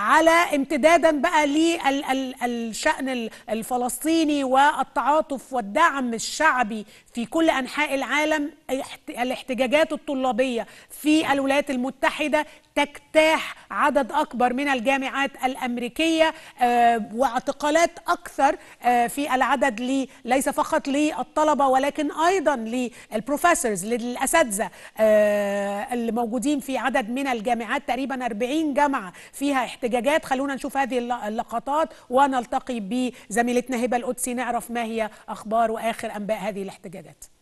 على امتدادا بقى للشأن الفلسطيني والتعاطف والدعم الشعبي في كل أنحاء العالم الاحتجاجات الطلابية في الولايات المتحدة تجتاح عدد أكبر من الجامعات الأمريكية آه، واعتقالات أكثر آه، في العدد لي ليس فقط للطلبة ولكن أيضا للبروفيسورز للأساتذة آه، اللي موجودين في عدد من الجامعات تقريبا 40 جامعة فيها احتجاجات خلونا نشوف هذه اللقطات ونلتقي بزميلتنا هبة القدسي نعرف ما هي أخبار وآخر أنباء هذه الاحتجاجات